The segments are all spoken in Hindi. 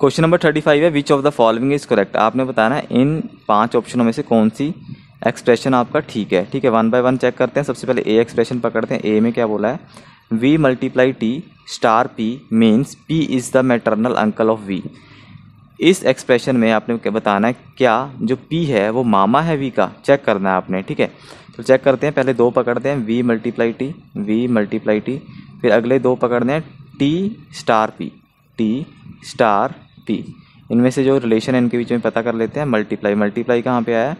क्वेश्चन नंबर थर्टी फाइव है which of the following is correct आपने बताना है इन पांच ऑप्शनों में से कौन सी एक्सप्रेशन आपका ठीक है ठीक है वन बाय वन चेक करते हैं सबसे पहले ए एक्सप्रेशन पकड़ते हैं ए में क्या बोला है V multiply T star P means P is the maternal uncle of V इस एक्सप्रेशन में आपने बताना है क्या जो पी है वो मामा है वी का चेक करना है आपने ठीक है तो चेक करते हैं पहले दो पकड़ते हैं V multiply T V multiply T फिर अगले दो पकड़ते हैं T star P T star P इनमें से जो रिलेशन है इनके बीच में पता कर लेते हैं मल्टीप्लाई मल्टीप्लाई कहाँ पे आया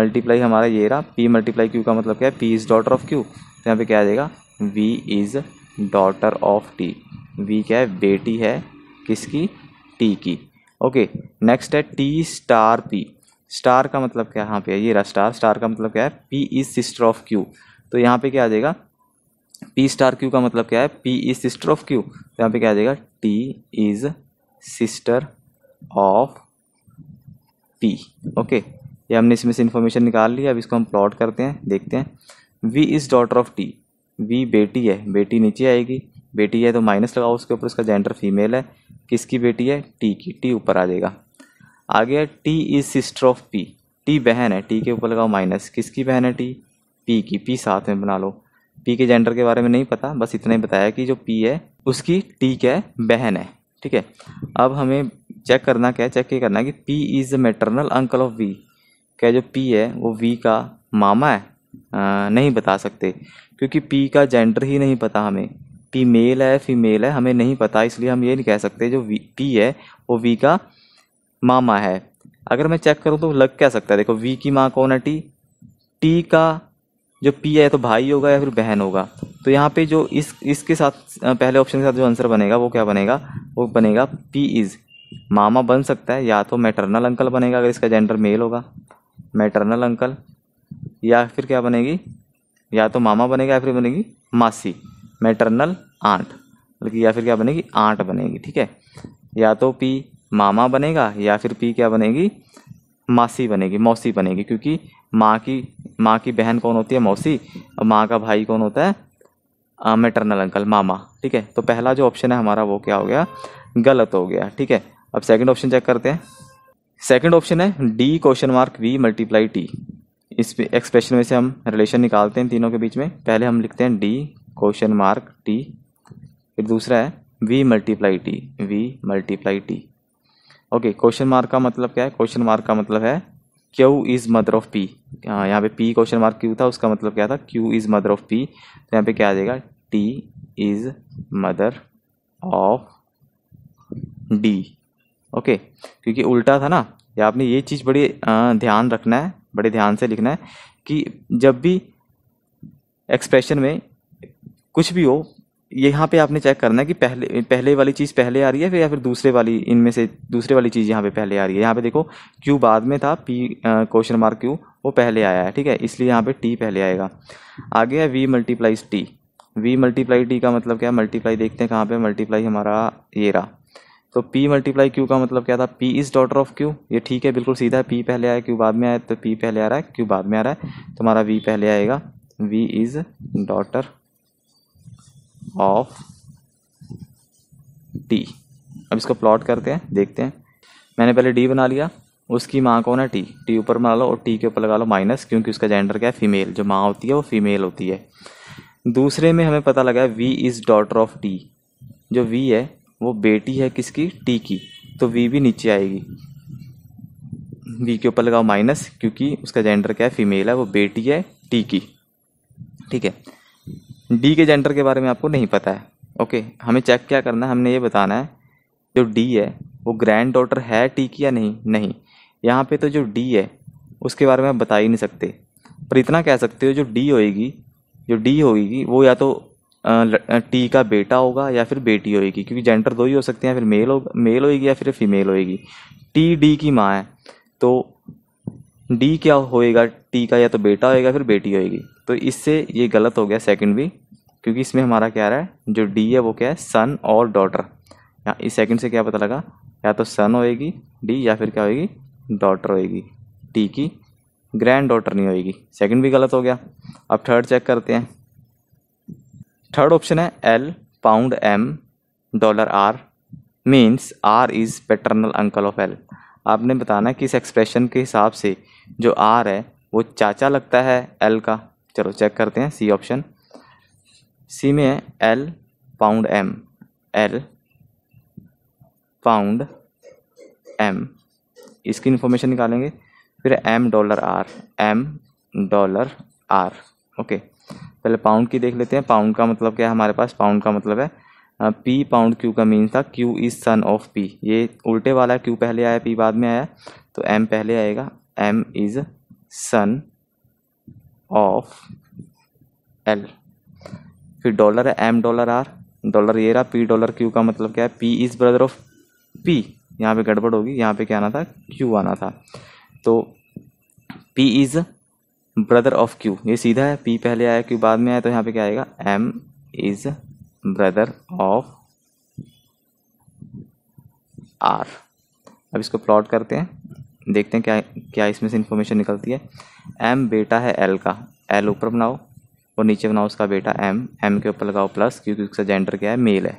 मल्टीप्लाई हमारा ये रहा पी मल्टीप्लाई क्यू का मतलब क्या है P is daughter of Q तो यहाँ पे क्या आ जाएगा V is daughter of T V क्या है बेटी है किसकी टी की ओके नेक्स्ट है टी स्टार पी स्टार का मतलब क्या है यहाँ पे ये रहा स्टार स्टार का मतलब क्या है P is sister of Q तो यहाँ पे क्या आ जाएगा पी स्टार क्यू का मतलब क्या है P is sister of Q तो यहाँ पे क्या आ जाएगा T is sister of P okay ये हमने इसमें से इन्फॉर्मेशन निकाल ली अब इसको हम प्लॉट करते हैं देखते हैं V is daughter of T V बेटी है बेटी नीचे आएगी बेटी है तो माइनस लगाओ उसके ऊपर उसका जेंडर फीमेल है किसकी बेटी है टी की टी ऊपर आ जाएगा आगे है T is sister of P T बहन है टी के ऊपर लगाओ माइनस किसकी बहन है टी पी की पी साथ में बना लो पी के जेंडर के बारे में नहीं पता बस इतना ही बताया कि जो पी है उसकी टी क्या है बहन है ठीक है अब हमें चेक करना क्या है चेक ये करना है कि P is the maternal uncle of V क्या जो पी है वो वी का मामा है आ, नहीं बता सकते क्योंकि पी का जेंडर ही नहीं पता हमें पी मेल है फीमेल है हमें नहीं पता इसलिए हम ये नहीं कह सकते जो वी पी है वो वी का मामा है अगर मैं चेक करूँ तो लग क्या सकता है देखो वी की माँ कौन है टी टी का जो पी है तो भाई होगा या फिर बहन होगा तो यहाँ पे जो इस इसके साथ पहले ऑप्शन के साथ जो आंसर बनेगा वो क्या बनेगा वो बनेगा पी इज़ मामा बन सकता है या तो मैटरनल अंकल बनेगा अगर इसका जेंडर मेल होगा मैटरनल अंकल या फिर क्या बनेगी या तो मामा बनेगा या फिर बनेगी मासी मैटरनल आंट बल्कि या फिर क्या बनेगी आंट बनेगी ठीक है या तो पी मामा बनेगा या फिर पी क्या बनेगी मासी बनेगी मौसी बनेगी क्योंकि माँ की माँ की बहन कौन होती है मौसी और माँ का भाई कौन होता है मेटरनल अंकल मामा ठीक है तो पहला जो ऑप्शन है हमारा वो क्या हो गया गलत हो गया ठीक है अब सेकंड ऑप्शन चेक करते हैं सेकंड ऑप्शन है D question mark V multiply T इस एक्सप्रेशन में से हम रिलेशन निकालते हैं तीनों के बीच में पहले हम लिखते हैं डी क्वेश्चन मार्क टी फिर दूसरा है V multiply T V multiply T okay question mark का मतलब क्या है क्वेश्चन मार्क का मतलब है Q is mother of P यहाँ पे पी क्वेश्चन मार्क क्यू था उसका मतलब क्या था Q is mother of P तो यहाँ पे क्या आ जाएगा T is mother of D okay क्योंकि उल्टा था ना या आपने ये चीज़ बड़ी ध्यान रखना है बड़े ध्यान से लिखना है कि जब भी एक्सप्रेशन में कुछ भी हो यहाँ पे आपने चेक करना है कि पहले पहले वाली चीज़ पहले आ रही है फिर या फिर दूसरे वाली इनमें से दूसरे वाली चीज़ यहाँ पे पहले आ रही है यहाँ पे देखो क्यू बाद में था पी क्वेश्चन मार्क क्यू वो पहले आया है ठीक है इसलिए यहाँ पे टी पहले आएगा आगे है V multiplies T V multiply T का मतलब क्या है मल्टीप्लाई देखते हैं कहाँ पर मल्टीप्लाई हमारा ये रहा तो पी मल्टीप्लाई क्यू का मतलब क्या था P is daughter of Q ये ठीक है बिल्कुल सीधा है पी पहले आया क्यू बाद में आया तो पी पहले आ रहा है क्यू बाद में आ रहा है तो हमारा वी पहले आएगा V is daughter of T अब इसको प्लॉट करते हैं देखते हैं मैंने पहले डी बना लिया उसकी माँ कौन है टी टी ऊपर बना लो और टी के ऊपर लगा लो माइनस क्योंकि उसका जेंडर क्या है फीमेल जो माँ होती है वो फीमेल होती है दूसरे में हमें पता लगा V is daughter of T जो वी है वो बेटी है किसकी टी की तो वी भी नीचे आएगी वी के ऊपर लगाओ माइनस क्योंकि उसका जेंडर क्या है फीमेल है वो बेटी है टी की ठीक है डी के जेंडर के बारे में आपको नहीं पता है ओके हमें चेक क्या करना है हमने ये बताना है जो डी है वो ग्रैंड डॉटर है टी की या नहीं नहीं यहाँ पे तो जो डी है उसके बारे में आप बता ही नहीं सकते पर इतना कह सकते हो जो डी होएगी जो डी होगी वो या तो टी का बेटा होगा या फिर बेटी होएगी क्योंकि जेंडर दो ही हो सकते हैं फिर मेल हो मेल होएगी या फिर फीमेल होएगी टी डी की माँ है तो डी क्या होएगा टी का या तो बेटा होएगा फिर बेटी होएगी तो इससे ये गलत हो गया सेकंड भी क्योंकि इसमें हमारा क्या आ रहा है जो डी है वो क्या है सन और डॉटर यहाँ इस सेकंड से क्या पता लगा या तो सन होएगी डी या फिर क्या होएगी डॉटर होएगी टी की ग्रैंड डॉटर नहीं होएगी सेकंड भी गलत हो गया अब थर्ड चेक करते हैं थर्ड ऑप्शन है L pound M dollar R means R is paternal uncle of L आपने बताना कि इस एक्सप्रेशन के हिसाब से जो आर है वो चाचा लगता है एल का चलो चेक करते हैं सी ऑप्शन सी में है L pound M L pound M इसकी इन्फॉर्मेशन निकालेंगे फिर M dollar R M dollar R okay पहले पाउंड की देख लेते हैं पाउंड का मतलब क्या है हमारे पास पाउंड का मतलब है पी पाउंड क्यू का मीन्स था Q is son of P ये उल्टे वाला क्यू पहले आया पी बाद में आया तो एम पहले आएगा M is son of L फिर डॉलर है एम डॉलर आर डॉलर ये रहा पी डॉलर क्यू का मतलब क्या है P is brother of P यहाँ पे गड़बड़ होगी यहाँ पे क्या आना था क्यू आना था तो P is brother of Q ये सीधा है पी पहले आया क्यू बाद में आया तो यहाँ पे क्या आएगा M is brother of R अब इसको प्लॉट करते हैं देखते हैं क्या क्या इसमें से इन्फॉर्मेशन निकलती है एम बेटा है एल का एल ऊपर बनाओ और नीचे बनाओ उसका बेटा एम एम के ऊपर लगाओ प्लस क्योंकि उसका जेंडर क्या है मेल है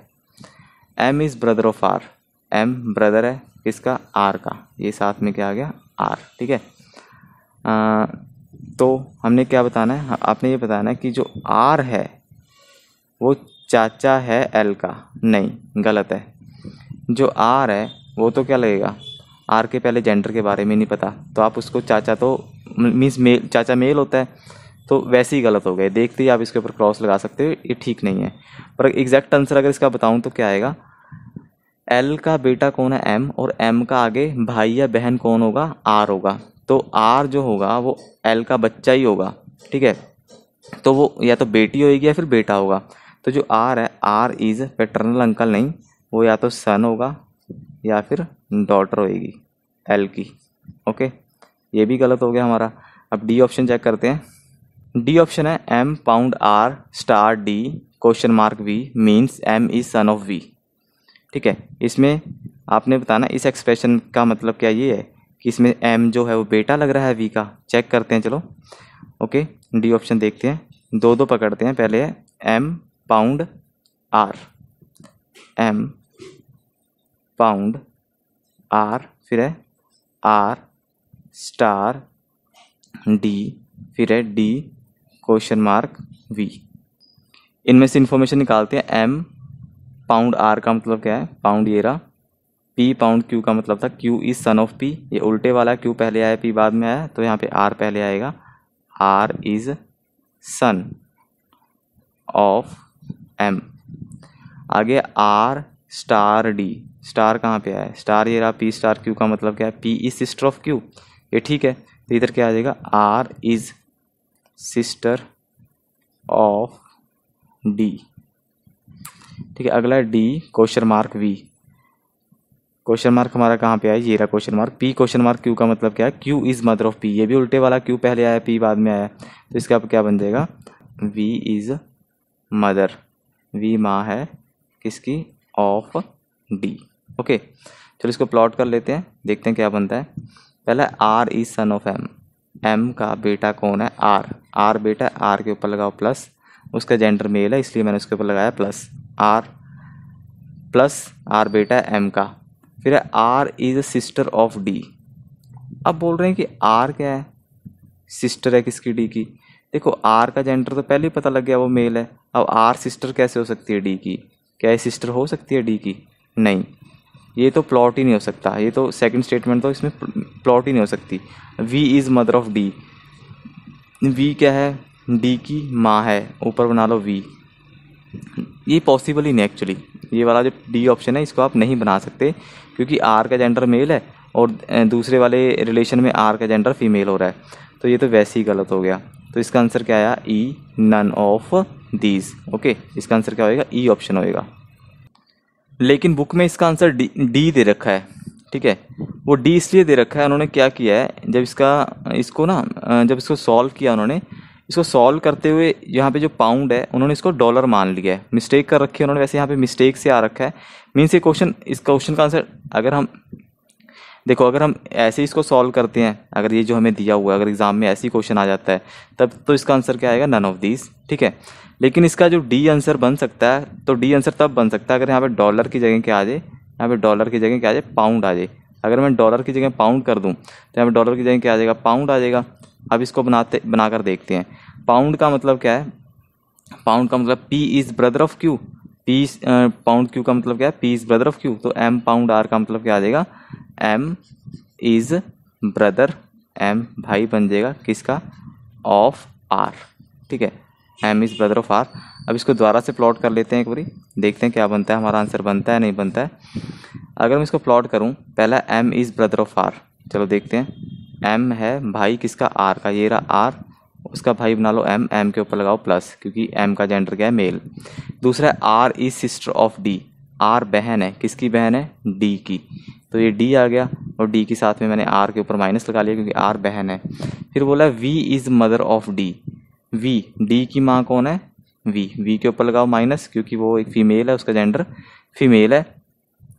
M is brother of R M brother है किसका आर का ये साथ में क्या आ गया आर ठीक है आ, तो हमने क्या बताना है आपने ये बताना है कि जो आर है वो चाचा है एल का नहीं गलत है जो आर है वो तो क्या लगेगा आर के पहले जेंडर के बारे में नहीं पता तो आप उसको चाचा तो मीन्स मेल चाचा मेल होता है तो वैसे ही गलत हो गए देखते ही आप इसके ऊपर क्रॉस लगा सकते हो ये ठीक नहीं है पर एग्जैक्ट आंसर अगर इसका बताऊँ तो क्या आएगा एल का बेटा कौन है एम और एम का आगे भाई या बहन कौन होगा आर होगा तो आर जो होगा वो एल का बच्चा ही होगा ठीक है तो वो या तो बेटी होगी या फिर बेटा होगा तो जो आर है आर इज़ पेटर्नल अंकल नहीं वो या तो सन होगा या फिर डॉटर होएगी एल की ओके ये भी गलत हो गया हमारा अब डी ऑप्शन चेक करते हैं डी ऑप्शन है M pound R star D question mark V means M is son of V ठीक है इसमें आपने बताना इस एक्सप्रेशन का मतलब क्या ये है कि इसमें एम जो है वो बेटा लग रहा है वी का चेक करते हैं चलो ओके डी ऑप्शन देखते हैं दो दो पकड़ते हैं पहले है M pound R M pound R फिर है आर स्टार डी फिर है डी क्वेश्चन मार्क वी इनमें से इन्फॉर्मेशन निकालते हैं एम पाउंड आर का मतलब क्या है पाउंड ये रहा पी पाउंड क्यू का मतलब था Q is son of P ये उल्टे वाला क्यू पहले आया पी बाद में आया तो यहाँ पे आर पहले आएगा R is son of M आगे आर स्टार डी स्टार कहाँ पे आया स्टार ये रहा पी स्टार क्यू का मतलब क्या है P is sister of Q ये ठीक है तो इधर क्या आ जाएगा R is sister of D ठीक है अगला D question mark V question mark हमारा कहाँ पे आया ये रहा question mark P question mark Q का मतलब क्या है Q is mother of P ये भी उल्टे वाला क्यू पहले आया पी बाद में आया तो इसका अब क्या बन जाएगा वी इज़ मदर वी माँ है किसकी ऑफ डी ओके चलो इसको प्लॉट कर लेते हैं देखते हैं क्या बनता है पहला R is son of M M का बेटा कौन है आर आर बेटा आर के ऊपर लगाओ प्लस उसका जेंडर मेल है इसलिए मैंने उसके ऊपर लगाया प्लस आर प्लस आर बेटा एम का फिर है R is a sister of D अब बोल रहे हैं कि आर क्या है सिस्टर है किसकी डी की देखो आर का जेंडर तो पहले ही पता लग गया वो मेल है अब आर सिस्टर कैसे हो सकती है डी की क्या ये सिस्टर हो सकती है डी की नहीं ये तो प्लॉट ही नहीं हो सकता ये तो सेकंड स्टेटमेंट तो इसमें प्लॉट ही नहीं हो सकती V is mother of D V क्या है डी की माँ है ऊपर बना लो वी ये पॉसिबल ही नहीं एक्चुअली ये वाला जो डी ऑप्शन है इसको आप नहीं बना सकते क्योंकि आर का जेंडर मेल है और दूसरे वाले रिलेशन में आर का जेंडर फीमेल हो रहा है तो ये तो वैसे ही गलत हो गया तो इसका आंसर क्या आया E none of these okay इसका आंसर क्या होएगा ई e ऑप्शन होएगा लेकिन बुक में इसका आंसर डी डी दे रखा है ठीक है वो डी इसलिए दे रखा है उन्होंने क्या किया है जब इसका इसको ना जब इसको सॉल्व किया उन्होंने इसको सॉल्व करते हुए यहाँ पे जो पाउंड है उन्होंने इसको डॉलर मान लिया है मिस्टेक कर रखी है उन्होंने वैसे यहाँ पे मिस्टेक से आ रखा है मीन्स ये क्वेश्चन इस क्वेश्चन का आंसर अगर हम देखो अगर हम ऐसे इसको सॉल्व करते हैं अगर ये जो हमें दिया हुआ है अगर एग्ज़ाम में ऐसी क्वेश्चन आ जाता है तब तो इसका आंसर क्या आएगा नन ऑफ दीज ठीक है लेकिन इसका जो डी आंसर बन सकता है तो डी आंसर तब बन सकता है अगर यहाँ पर डॉलर की जगह क्या आ जाए यहाँ पर डॉलर की जगह क्या आ जाए पाउंड आ जाए अगर मैं डॉलर की जगह पाउंड कर दूँ तो यहाँ पर डॉलर की जगह क्या आ जाएगा पाउंड आ जाएगा अब इसको बनाते बनाकर देखते हैं पाउंड का मतलब क्या है पाउंड का मतलब P is brother of Q P pound Q का मतलब क्या है P is brother of Q तो एम पाउंड आर का मतलब क्या आ जाएगा एम इज ब्रदर एम भाई बन जाएगा किसका ऑफ आर ठीक है M is brother of R अब इसको दोबारा से प्लॉट कर लेते हैं एक बारी देखते हैं क्या बनता है हमारा आंसर बनता है नहीं बनता है अगर मैं इसको प्लॉट करूं पहला M is brother of R चलो देखते हैं एम है भाई किसका आर का ये रहा आर उसका भाई बना लो एम एम के ऊपर लगाओ प्लस क्योंकि एम का जेंडर क्या है मेल दूसरा R is sister of D R बहन है किसकी बहन है डी की तो ये डी आ गया और डी के साथ में मैंने आर के ऊपर माइनस लगा लिया क्योंकि आर बहन है फिर बोला V is mother of D V D की माँ कौन है वी वी के ऊपर लगाओ माइनस क्योंकि वो एक फ़ीमेल है उसका जेंडर फीमेल है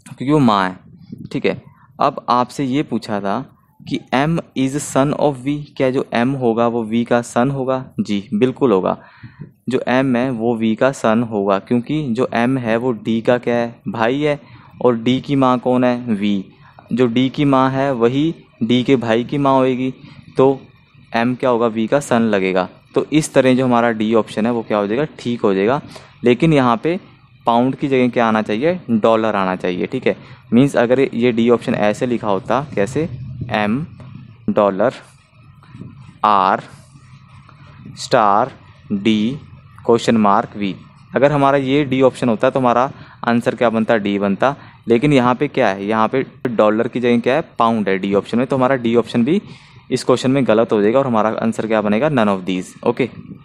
क्योंकि वो माँ है ठीक है अब आपसे ये पूछा था कि M is son of V क्या जो एम होगा वो वी का सन होगा जी बिल्कुल होगा जो एम है वो वी का सन होगा क्योंकि जो एम है वो डी का क्या है भाई है और डी की माँ कौन है वी जो डी की माँ है वही डी के भाई की माँ होएगी तो एम क्या होगा वी का सन लगेगा तो इस तरह जो हमारा डी ऑप्शन है वो क्या हो जाएगा ठीक हो जाएगा लेकिन यहाँ पे पाउंड की जगह क्या आना चाहिए डॉलर आना चाहिए ठीक है मीन्स अगर ये डी ऑप्शन ऐसे लिखा होता कैसे M dollar R star D question mark V अगर हमारा ये डी ऑप्शन होता तो हमारा आंसर क्या बनता डी बनता लेकिन यहाँ पे क्या है यहाँ पे डॉलर की जगह क्या है पाउंड है डी ऑप्शन में तो हमारा डी ऑप्शन भी इस क्वेश्चन में गलत हो जाएगा और हमारा आंसर क्या बनेगा नन ऑफ दीज ओके